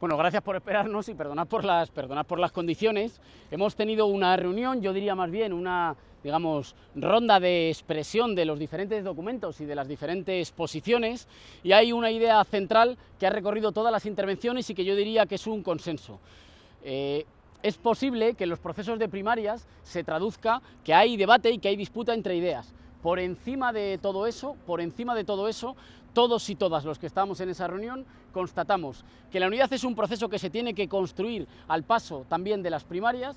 Bueno, gracias por esperarnos y perdonad por las, por las condiciones. Hemos tenido una reunión, yo diría más bien una, digamos, ronda de expresión de los diferentes documentos y de las diferentes posiciones y hay una idea central que ha recorrido todas las intervenciones y que yo diría que es un consenso. Eh, es posible que en los procesos de primarias se traduzca que hay debate y que hay disputa entre ideas. Por encima de todo eso, por encima de todo eso, todos y todas los que estamos en esa reunión constatamos que la unidad es un proceso que se tiene que construir al paso también de las primarias,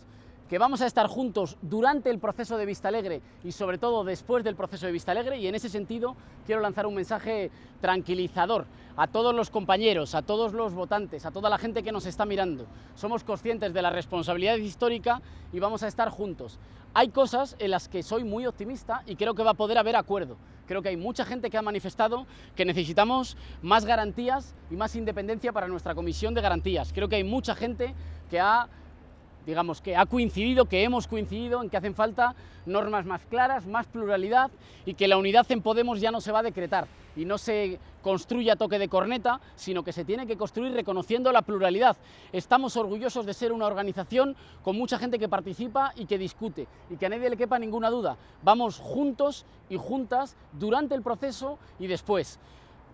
que vamos a estar juntos durante el proceso de Vista Alegre y sobre todo después del proceso de Vista Alegre y en ese sentido quiero lanzar un mensaje tranquilizador a todos los compañeros, a todos los votantes, a toda la gente que nos está mirando. Somos conscientes de la responsabilidad histórica y vamos a estar juntos. Hay cosas en las que soy muy optimista y creo que va a poder haber acuerdo. Creo que hay mucha gente que ha manifestado que necesitamos más garantías y más independencia para nuestra comisión de garantías. Creo que hay mucha gente que ha digamos que ha coincidido, que hemos coincidido en que hacen falta normas más claras, más pluralidad y que la unidad en Podemos ya no se va a decretar y no se construye a toque de corneta, sino que se tiene que construir reconociendo la pluralidad. Estamos orgullosos de ser una organización con mucha gente que participa y que discute y que a nadie le quepa ninguna duda. Vamos juntos y juntas durante el proceso y después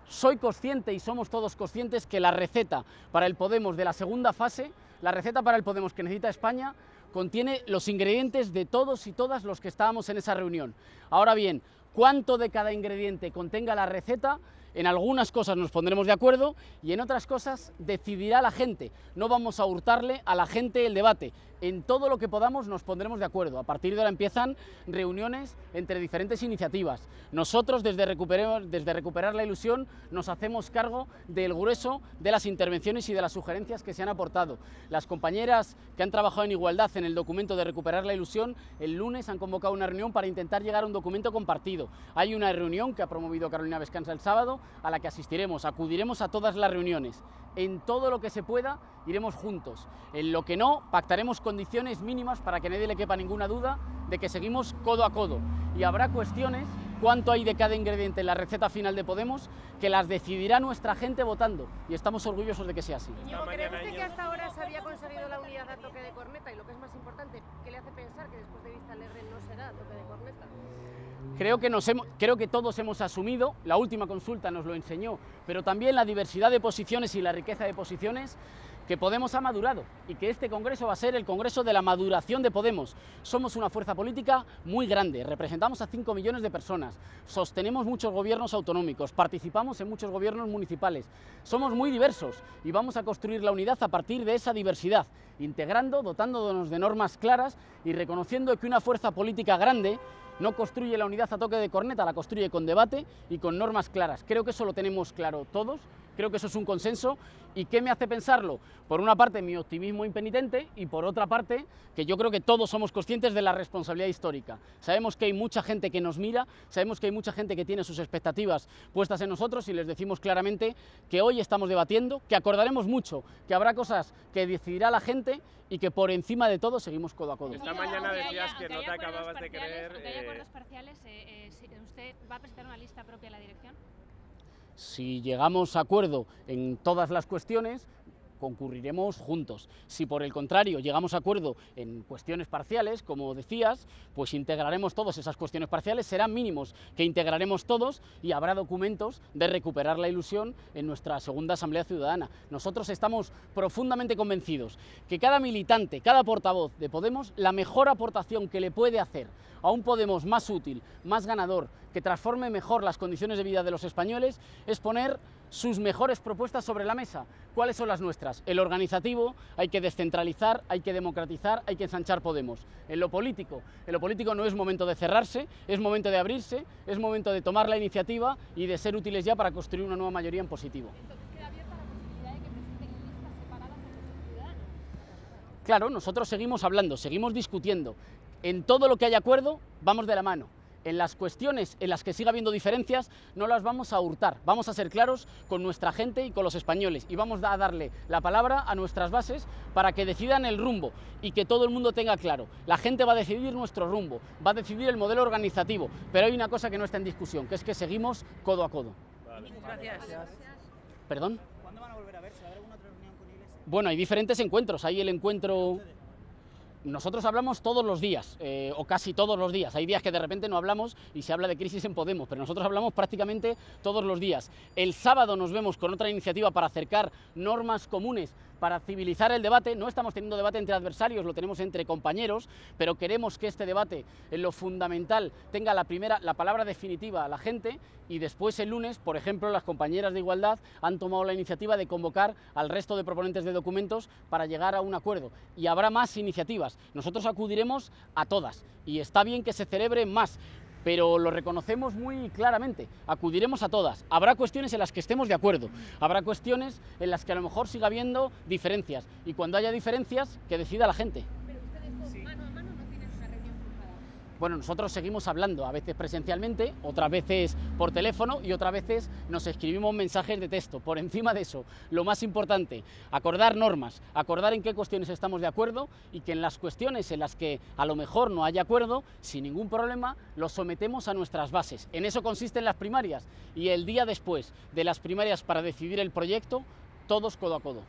soy consciente y somos todos conscientes que la receta para el Podemos de la segunda fase la receta para el Podemos que necesita España contiene los ingredientes de todos y todas los que estábamos en esa reunión. Ahora bien, cuánto de cada ingrediente contenga la receta, en algunas cosas nos pondremos de acuerdo y en otras cosas decidirá la gente. No vamos a hurtarle a la gente el debate en todo lo que podamos nos pondremos de acuerdo. A partir de ahora empiezan reuniones entre diferentes iniciativas. Nosotros, desde, desde Recuperar la Ilusión, nos hacemos cargo del grueso de las intervenciones y de las sugerencias que se han aportado. Las compañeras que han trabajado en igualdad en el documento de Recuperar la Ilusión, el lunes han convocado una reunión para intentar llegar a un documento compartido. Hay una reunión que ha promovido Carolina Vescanza el sábado, a la que asistiremos, acudiremos a todas las reuniones. En todo lo que se pueda, iremos juntos. En lo que no, pactaremos con condiciones mínimas para que nadie le quepa ninguna duda de que seguimos codo a codo. Y habrá cuestiones, cuánto hay de cada ingrediente en la receta final de Podemos, que las decidirá nuestra gente votando. Y estamos orgullosos de que sea así. Diego, usted que hasta ahora se había conseguido la unidad a toque de corneta? Y lo que es más importante, ¿qué le hace pensar que después de Vista no será a toque de corneta? Creo que, nos creo que todos hemos asumido, la última consulta nos lo enseñó, pero también la diversidad de posiciones y la riqueza de posiciones que Podemos ha madurado y que este Congreso va a ser el Congreso de la maduración de Podemos. Somos una fuerza política muy grande, representamos a 5 millones de personas, sostenemos muchos gobiernos autonómicos, participamos en muchos gobiernos municipales, somos muy diversos y vamos a construir la unidad a partir de esa diversidad, integrando, dotándonos de normas claras y reconociendo que una fuerza política grande no construye la unidad a toque de corneta, la construye con debate y con normas claras. Creo que eso lo tenemos claro todos Creo que eso es un consenso. ¿Y qué me hace pensarlo? Por una parte, mi optimismo impenitente y por otra parte, que yo creo que todos somos conscientes de la responsabilidad histórica. Sabemos que hay mucha gente que nos mira, sabemos que hay mucha gente que tiene sus expectativas puestas en nosotros y les decimos claramente que hoy estamos debatiendo, que acordaremos mucho, que habrá cosas que decidirá la gente y que por encima de todo seguimos codo a codo. Esta mañana decías que no te acababas de creer... Eh... eh, eh ¿usted va a presentar una lista propia a la dirección? Si llegamos a acuerdo en todas las cuestiones, concurriremos juntos. Si por el contrario llegamos a acuerdo en cuestiones parciales, como decías, pues integraremos todas esas cuestiones parciales, serán mínimos que integraremos todos y habrá documentos de recuperar la ilusión en nuestra segunda Asamblea Ciudadana. Nosotros estamos profundamente convencidos que cada militante, cada portavoz de Podemos, la mejor aportación que le puede hacer a un Podemos más útil, más ganador, que transforme mejor las condiciones de vida de los españoles es poner sus mejores propuestas sobre la mesa. ¿Cuáles son las nuestras? El organizativo, hay que descentralizar, hay que democratizar, hay que ensanchar Podemos. En lo político, en lo político no es momento de cerrarse, es momento de abrirse, es momento de tomar la iniciativa y de ser útiles ya para construir una nueva mayoría en positivo. Claro, nosotros seguimos hablando, seguimos discutiendo. En todo lo que hay acuerdo, vamos de la mano en las cuestiones en las que siga habiendo diferencias, no las vamos a hurtar. Vamos a ser claros con nuestra gente y con los españoles y vamos a darle la palabra a nuestras bases para que decidan el rumbo y que todo el mundo tenga claro. La gente va a decidir nuestro rumbo, va a decidir el modelo organizativo, pero hay una cosa que no está en discusión, que es que seguimos codo a codo. Gracias. ¿Perdón? ¿Cuándo van a volver a verse? alguna otra reunión con Bueno, hay diferentes encuentros. Hay el encuentro nosotros hablamos todos los días, eh, o casi todos los días. Hay días que de repente no hablamos y se habla de crisis en Podemos, pero nosotros hablamos prácticamente todos los días. El sábado nos vemos con otra iniciativa para acercar normas comunes para civilizar el debate. No estamos teniendo debate entre adversarios, lo tenemos entre compañeros, pero queremos que este debate, en lo fundamental, tenga la primera, la palabra definitiva a la gente y después el lunes, por ejemplo, las compañeras de igualdad han tomado la iniciativa de convocar al resto de proponentes de documentos para llegar a un acuerdo. Y habrá más iniciativas. Nosotros acudiremos a todas y está bien que se celebre más pero lo reconocemos muy claramente. Acudiremos a todas. Habrá cuestiones en las que estemos de acuerdo, habrá cuestiones en las que a lo mejor siga habiendo diferencias y cuando haya diferencias, que decida la gente bueno, nosotros seguimos hablando, a veces presencialmente, otras veces por teléfono y otras veces nos escribimos mensajes de texto. Por encima de eso, lo más importante, acordar normas, acordar en qué cuestiones estamos de acuerdo y que en las cuestiones en las que a lo mejor no haya acuerdo, sin ningún problema, los sometemos a nuestras bases. En eso consisten las primarias y el día después de las primarias para decidir el proyecto, todos codo a codo.